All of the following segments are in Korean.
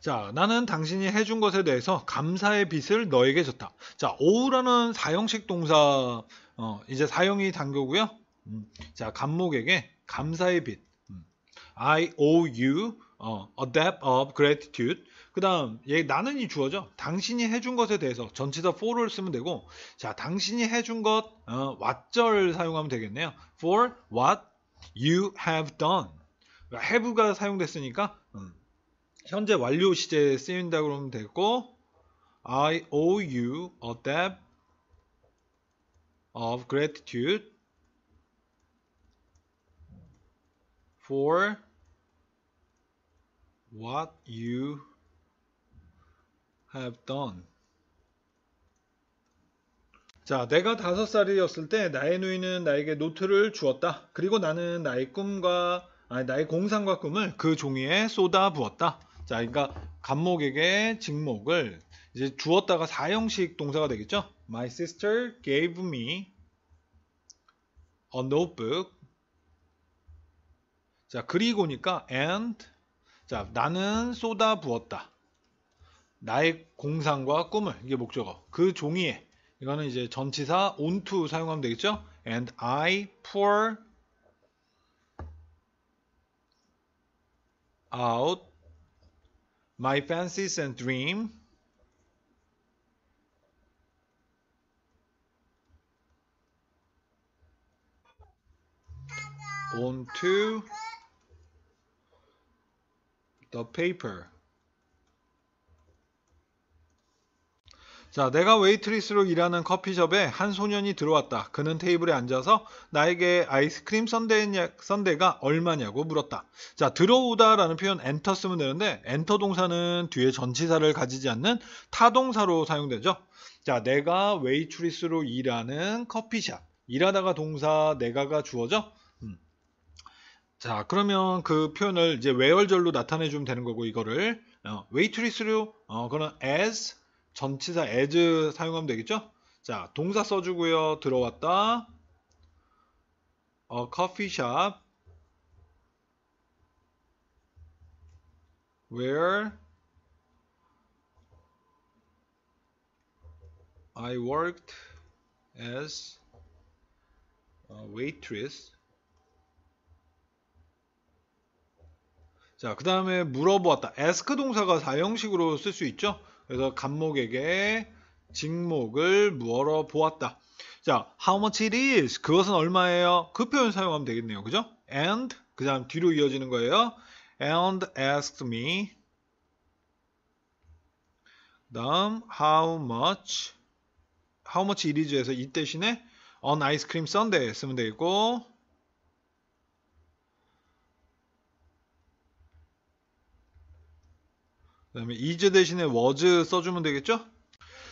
자, 나는 당신이 해준 것에 대해서 감사의 빚을 너에게 줬다 자, 오우라는 사형식 동사, 어, 이제 사형이 단겨고요 음, 자, 감목에게 감사의 빚. 음, I owe you 어, a debt of gratitude. 그 다음, 얘 나는 이 주어죠. 당신이 해준 것에 대해서 전치사 for를 쓰면 되고, 자, 당신이 해준 것, 어, what절 사용하면 되겠네요. for what you have done. 그러 그러니까 have가 사용됐으니까, 음, 현재 완료 시제에 쓰인다 그러면 되고 I owe you a debt of gratitude for what you have done. 자, 내가 다섯 살이었을 때 나의 누이는 나에게 노트를 주었다. 그리고 나는 나의 꿈과 아니, 나의 공상과 꿈을 그 종이에 쏟아 부었다. 자, 그러니까 간목에게 직목을 이제 주었다가 사형식 동사가 되겠죠? My sister gave me a notebook. 자, 그리고니까 and 자, 나는 쏟아 부었다. 나의 공상과 꿈을 이게 목적어. 그 종이에 이거는 이제 전치사 onto 사용하면 되겠죠? And I pour out my fancies and dream onto the paper. 자, 내가 웨이트리스로 일하는 커피숍에 한 소년이 들어왔다. 그는 테이블에 앉아서 나에게 아이스크림 썬데냐 썬데가 얼마냐고 물었다. 자, 들어오다라는 표현 엔터 쓰면 되는데 엔터 동사는 뒤에 전치사를 가지지 않는 타동사로 사용되죠. 자, 내가 웨이트리스로 일하는 커피숍. 일하다가 동사 내가가 주어져. 음. 자, 그러면 그 표현을 이제 외월절로 나타내 주면 되는 거고 이거를 어, 웨이트리스로 어, 그런 as 전치사 as 사용하면 되겠죠? 자, 동사 써주고요. 들어왔다. 어, 커피숍 where I worked as a waitress 자, 그 다음에 물어보았다. ask 동사가 사형식으로 쓸 수 있죠. 그래서 감목에게 직목을 물어 보았다. 자, how much it is. 그것은 얼마예요? 그 표현 사용하면 되겠네요. 그죠? and 그 다음 뒤로 이어지는 거예요. and asked me. 다음 how much how much it is에서 이 대신에 on ice cream sundae 쓰면 되겠고 다음에 이즈 대신에 워즈 써주면 되겠죠?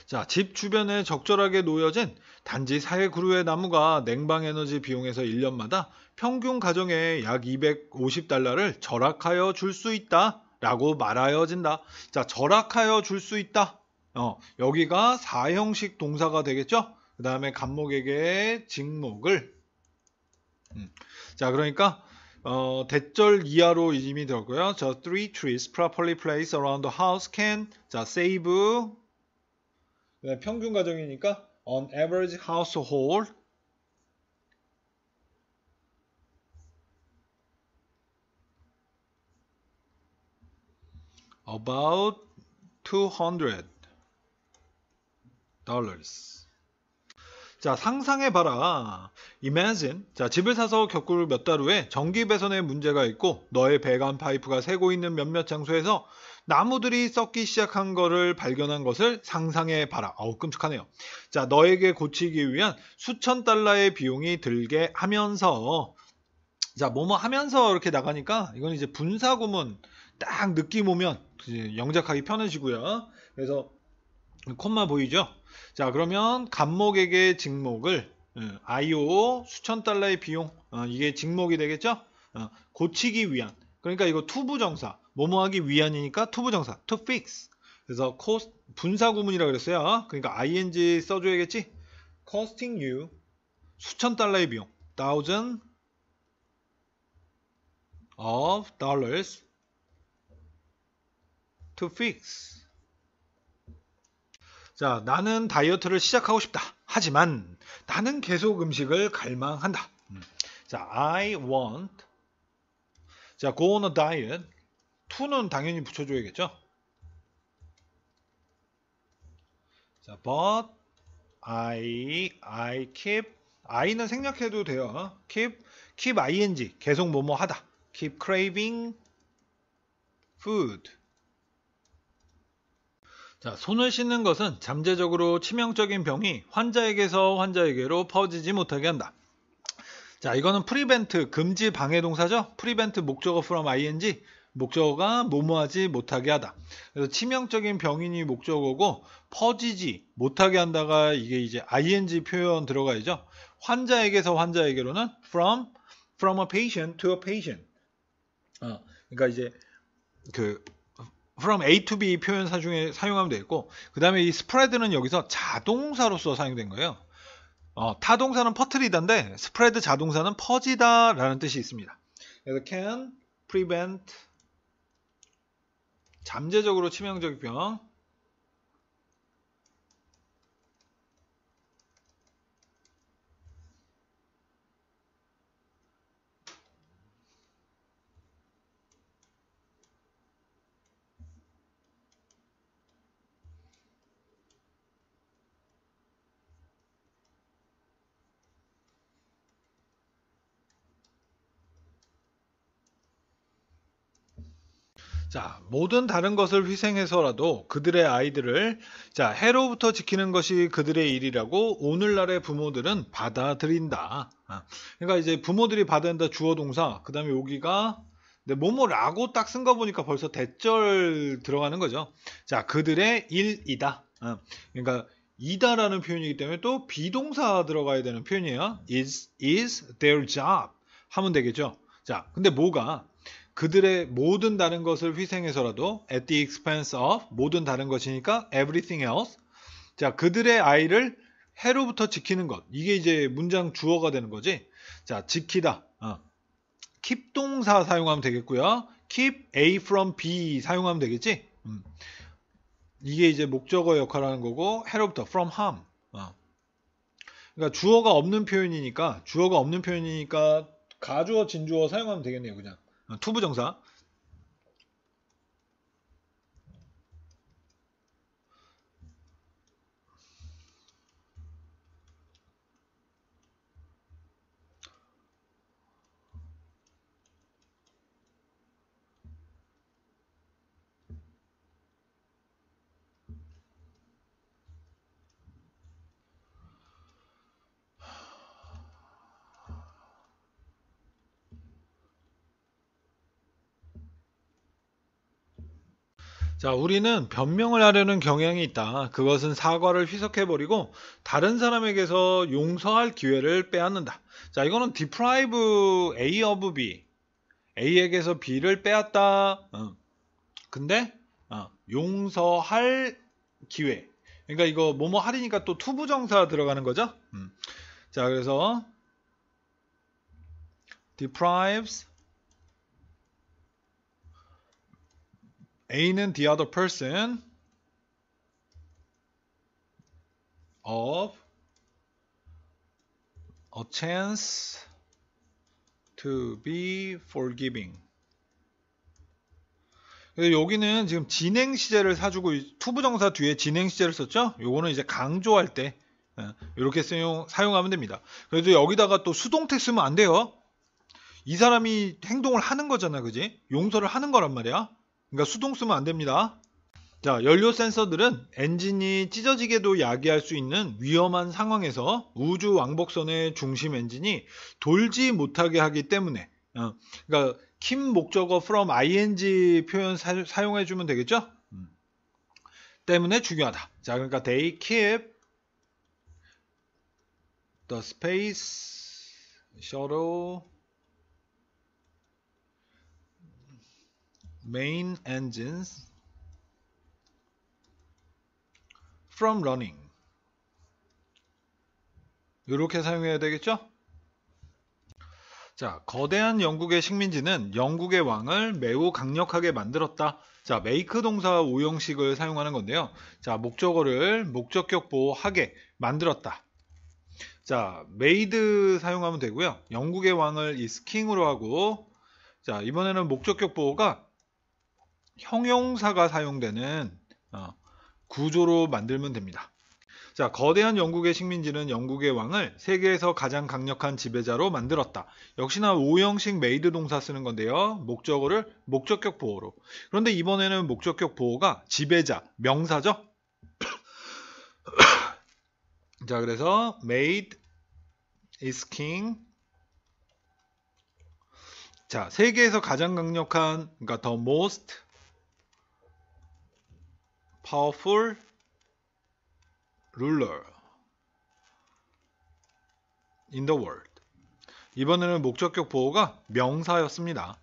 자, 집 주변에 적절하게 놓여진 단지 4회 그루의 나무가 냉방 에너지 비용에서 1년마다 평균 가정에 약 250달러를 절약하여 줄 수 있다. 라고 말하여진다. 자, 절약하여 줄 수 있다. 어, 여기가 4형식 동사가 되겠죠? 그 다음에 감목에게 직목을. 음. 자, 그러니까 어, 대절 이하로 이미 되었고요. 자, three trees properly placed around the house can 자, save 평균 가정이니까 on average household about 200 dollars 자, 상상해봐라. Imagine. 자, 집을 사서 겪을 몇 달 후에 전기 배선에 문제가 있고 너의 배관 파이프가 새고 있는 몇몇 장소에서 나무들이 썩기 시작한 것을 발견한 것을 상상해봐라. 어우, 끔찍하네요. 자, 너에게 고치기 위한 수천 달러의 비용이 들게 하면서 자, 뭐뭐 하면서 이렇게 나가니까 이건 이제 분사구문 딱 느낌 오면 영작하기 편해지고요. 그래서 콤마 보이죠? 자 그러면 간목에게 직목을 IO 예, 수천 달러의 비용 어, 이게 직목이 되겠죠? 어, 고치기 위한 그러니까 이거 투부정사 뭐뭐하기 위한이니까 투부정사 to fix 그래서 cost 분사 구문이라 고 그랬어요. 그러니까 ing 써줘야겠지? costing you 수천 달러의 비용 thousand of dollars to fix 자, 나는 다이어트를 시작하고 싶다. 하지만 나는 계속 음식을 갈망한다. 음. 자, I want. 자, go on a diet. to는 당연히 붙여줘야겠죠. 자, but I I keep I는 생략해도 돼요. keep keep ing 계속 뭐 뭐 하다. keep craving food. 자, 손을 씻는 것은 잠재적으로 치명적인 병이 환자에게서 환자에게로 퍼지지 못하게 한다. 자, 이거는 프리벤트 금지 방해 동사죠. 프리벤트 목적어 from ing 목적어가 모모하지 못하게 하다. 그래서 치명적인 병인이 목적어고 퍼지지 못하게 한다가 이게 이제 ing 표현 들어가야죠. 환자에게서 환자에게로는 from from a patient to a patient. 어, 그러니까 이제 그 from A to B 표현사 중에 사용하면 되겠고 그 다음에 이 스프레드는 여기서 자동사로서 사용된 거예요 어, 타동사는 퍼트리다인데 스프레드 자동사는 퍼지다 라는 뜻이 있습니다 그래서 can prevent 잠재적으로 치명적 병 자, 모든 다른 것을 희생해서라도 그들의 아이들을 자, 해로부터 지키는 것이 그들의 일이라고 오늘날의 부모들은 받아들인다. 아, 그러니까 이제 부모들이 받아들인다 주어 동사. 그다음에 여기가 네, 뭐뭐라고 딱 쓴 거 보니까 벌써 대절 들어가는 거죠. 자, 그들의 일이다. 아, 그러니까 이다라는 표현이기 때문에 또 비동사 들어가야 되는 표현이에요. is is their job 하면 되겠죠. 자, 근데 뭐가 그들의 모든 다른 것을 희생해서라도 at the expense of 모든 다른 것이니까 everything else 자 그들의 아이를 해로부터 지키는 것 이게 이제 문장 주어가 되는 거지 자 지키다 어. keep 동사 사용하면 되겠고요 keep A from B 사용하면 되겠지 음. 이게 이제 목적어 역할 하는 거고 해로부터 from harm 어. 그러니까 주어가 없는 표현이니까 주어가 없는 표현이니까 가주어 진주어 사용하면 되겠네요 그냥 어, 투부정사 자, 우리는 변명을 하려는 경향이 있다. 그것은 사과를 희석해버리고 다른 사람에게서 용서할 기회를 빼앗는다. 자, 이거는 deprive A of B. A에게서 B를 빼앗다. 어. 근데 어, 용서할 기회. 그러니까 이거 뭐뭐 할이니까 또 투부정사 들어가는 거죠. 음. 자, 그래서 deprives A는 the other person of a chance to be forgiving. 여기는 지금 진행 시제를 사주고 투부정사 뒤에 진행 시제를 썼죠? 요거는 이제 강조할 때 이렇게 예, 사용, 사용하면 됩니다. 그래도 여기다가 또 수동태 쓰면 안 돼요. 이 사람이 행동을 하는 거잖아, 그지? 용서를 하는 거란 말이야. 그러니까 수동 쓰면 안 됩니다. 자, 연료 센서들은 엔진이 찢어지게도 야기할 수 있는 위험한 상황에서 우주 왕복선의 중심 엔진이 돌지 못하게 하기 때문에 어, 그러니까 킴 목적어 from ing 표현 사, 용해 주면 되겠죠? 음. 때문에 중요하다. 자, 그러니까 they keep the space shuttle main engines from running 이렇게 사용해야 되겠죠? 자, 거대한 영국의 식민지는 영국의 왕을 매우 강력하게 만들었다. 자, 메이크 동사 오형식을 사용하는 건데요. 자, 목적어를 목적격 보호하게 만들었다. 자, 메이드 사용하면 되고요. 영국의 왕을 이 스킹으로 하고 자, 이번에는 목적격 보호가 형용사가 사용되는 어, 구조로 만들면 됩니다. 자, 거대한 영국의 식민지는 영국의 왕을 세계에서 가장 강력한 지배자로 만들었다. 역시나 5형식 메이드 동사 쓰는 건데요. 목적어를 목적격 보호로. 그런데 이번에는 목적격 보호가 지배자, 명사죠? 자, 그래서 made is king. 자, 세계에서 가장 강력한, 그러니까 the most powerful ruler in the world. 이번에는 목적격 보호가 명사였습니다.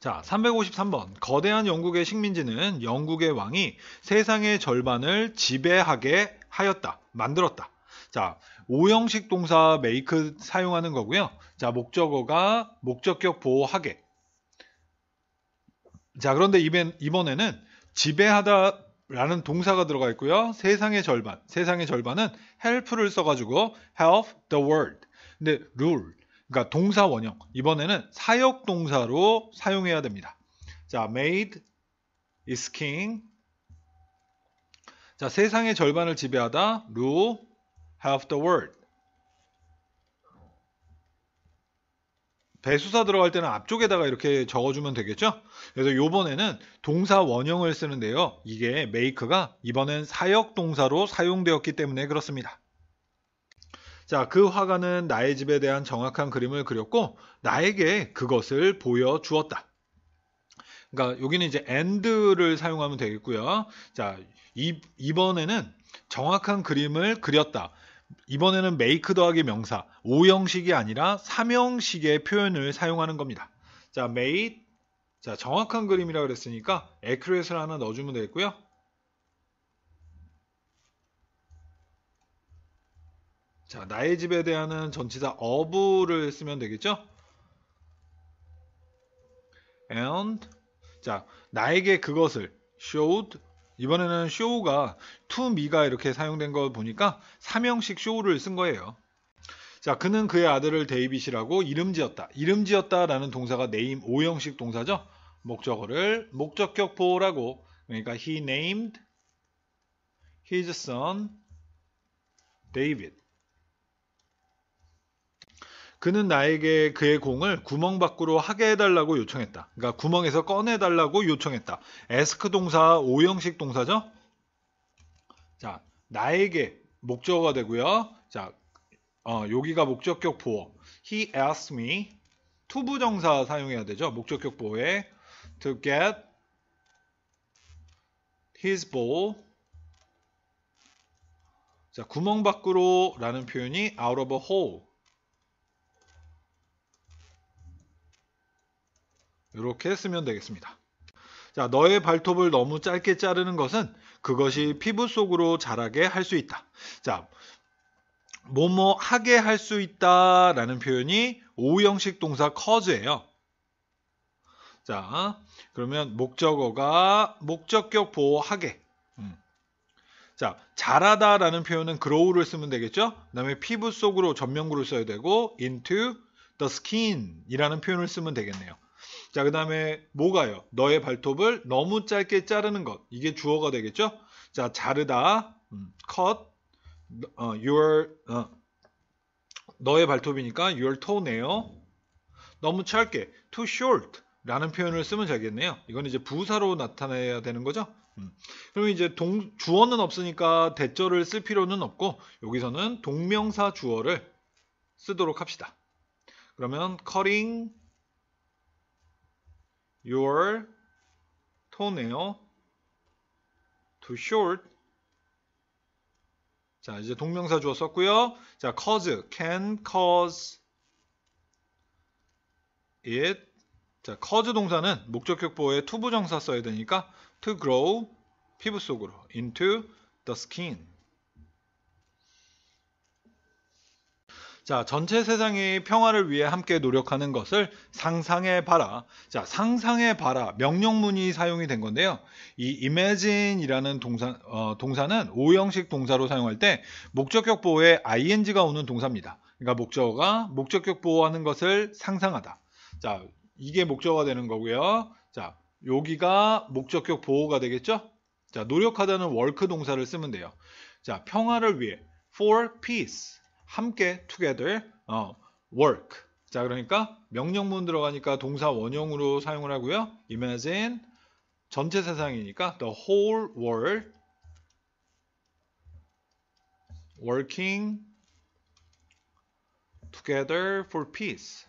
자, 353번. 거대한 영국의 식민지는 영국의 왕이 세상의 절반을 지배하게 하였다. 만들었다. 자, 오형식 동사 make 사용하는 거고요. 자, 목적어가 목적격 보호하게. 자, 그런데 이번, 이번에는 지배하다라는 동사가 들어가 있고요. 세상의 절반, 세상의 절반은 help를 써가지고 help the world. 근데 rule, 그러니까 동사 원형 이번에는 사역 동사로 사용해야 됩니다. 자, made is king. 자, 세상의 절반을 지배하다, rule, help the world. 배수사 들어갈 때는 앞쪽에다가 이렇게 적어주면 되겠죠? 그래서 요번에는 동사 원형을 쓰는데요. 이게 make가 이번엔 사역 동사로 사용되었기 때문에 그렇습니다. 자, 그 화가는 나의 집에 대한 정확한 그림을 그렸고 나에게 그것을 보여주었다. 그러니까 여기는 이제 and를 사용하면 되겠고요. 자, 이, 이번에는 정확한 그림을 그렸다. 이번에는 make 더하기 명사 5형식이 아니라 3형식의 표현을 사용하는 겁니다. 자, made 자, 정확한 그림이라 그랬으니까 accurate를 하나 넣어주면 되겠고요. 자, 나의 집에 대한 전치사 of를 쓰면 되겠죠? and 자, 나에게 그것을 showed 이번에는 쇼가 우 투미가 이렇게 사용된 걸 보니까 삼형식 쇼를 우쓴 거예요. 자, 그는 그의 아들을 데이빗이라고 이름 지었다. 이름 지었다라는 동사가 네임 m 5형식 동사죠. 목적어를 목적격 보호라고 그러니까 he named his son David. 그는 나에게 그의 공을 구멍 밖으로 하게 해달라고 요청했다. 그러니까 구멍에서 꺼내달라고 요청했다. 에스크 동사 오형식 동사죠. 자, 나에게 목적어가 되고요. 자, 어, 여기가 목적격 보호 He asked me 투부정사 사용해야 되죠. 목적격 보호에 to get his ball 자, 구멍 밖으로 라는 표현이 out of a hole 이렇게 쓰면 되겠습니다. 자, 너의 발톱을 너무 짧게 자르는 것은 그것이 피부 속으로 자라게 할 수 있다. 자, 뭐뭐 하게 할 수 있다라는 표현이 오형식 동사 cause예요. 자, 그러면 목적어가 목적격 보호하게. 음. 자, 자라다라는 표현은 grow를 쓰면 되겠죠? 그다음에 피부 속으로 전면구를 써야 되고 into the skin이라는 표현을 쓰면 되겠네요. 자, 그 다음에 뭐가요? 너의 발톱을 너무 짧게 자르는 것. 이게 주어가 되겠죠? 자, 자르다, 음, cut, 어, your, 어, 너의 발톱이니까 your t o e n a 너무 짧게, too short. 라는 표현을 쓰면 되겠네요. 이건 이제 부사로 나타내야 되는 거죠. 음. 그러면 이제 동, 주어는 없으니까 대절을 쓸 필요는 없고 여기서는 동명사 주어를 쓰도록 합시다. 그러면 cutting your toenail too short. 자, 이제 동명사 주어 썼고요. 자, cause can cause it 자, cause 동사는 목적격보에 투부정사 써야 되니까 to grow 피부 속으로 into the skin 자, 전체 세상이 평화를 위해 함께 노력하는 것을 상상해 봐라. 자, 상상해 봐라. 명령문이 사용이 된 건데요. 이 imagine이라는 동사, 어, 동사는 5형식 동사로 사용할 때 목적격 보호에 ing가 오는 동사입니다. 그러니까 목적어가 목적격 보호하는 것을 상상하다. 자, 이게 목적어가 되는 거고요. 자, 여기가 목적격 보호가 되겠죠? 자, 노력하다는 work 동사를 쓰면 돼요. 자, 평화를 위해 for peace. 함께 together 어, work 자 그러니까 명령문 들어가니까 동사 원형으로 사용을 하고요 imagine 전체 세상이니까 the whole world working together for peace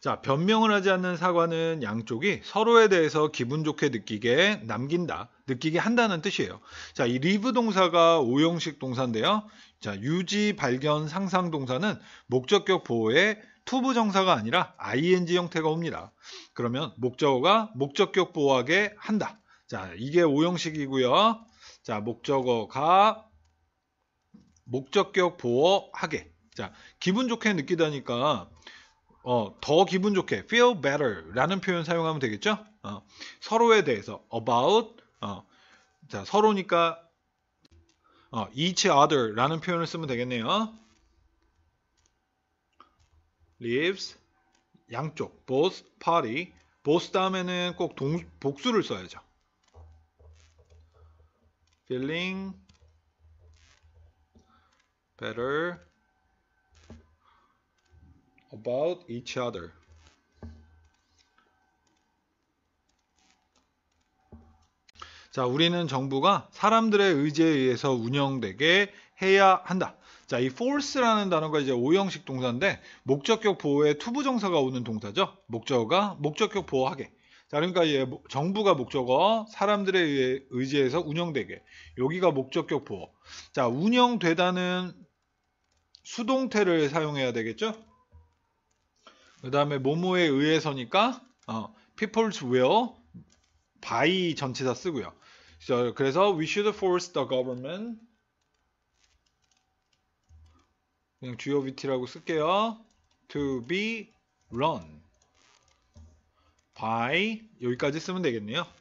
자, 변명을 하지 않는 사과는 양쪽이 서로에 대해서 기분 좋게 느끼게 남긴다, 느끼게 한다는 뜻이에요. 자, 이 리브 동사가 오형식 동사인데요. 자, 유지, 발견, 상상 동사는 목적격 보호에 투부 정사가 아니라 ing 형태가 옵니다. 그러면 목적어가 목적격 보호하게 한다. 자, 이게 오형식이고요. 자, 목적어가 목적격 보호하게. 자, 기분 좋게 느끼다니까 어, 더 기분 좋게 feel better 라는 표현 사용하면 되겠죠? 어, 서로에 대해서 about 어, 자, 서로니까 어, each other 라는 표현을 쓰면 되겠네요. lives 양쪽 both party both 다음에는 꼭 동, 복수를 써야죠. feeling better about each other. 자, 우리는 정부가 사람들의 의지에 의해서 운영되게 해야 한다. 자, 이 force라는 단어가 이제 오형식 동사인데 목적격 보호에 투부 정사가 오는 동사죠. 목적어가 목적격 보호하게. 자, 그러니까 예, 정부가 목적어, 사람들에 의해 의지에서 운영되게. 여기가 목적격 보호. 자, 운영되다는 수동태를 사용해야 되겠죠? 그 다음에 모모에 의해서니까 어, people's will by 전치사 쓰고요. 그래서 we should force the government 그냥 주요 VT라고 쓸게요. to be run by 여기까지 쓰면 되겠네요.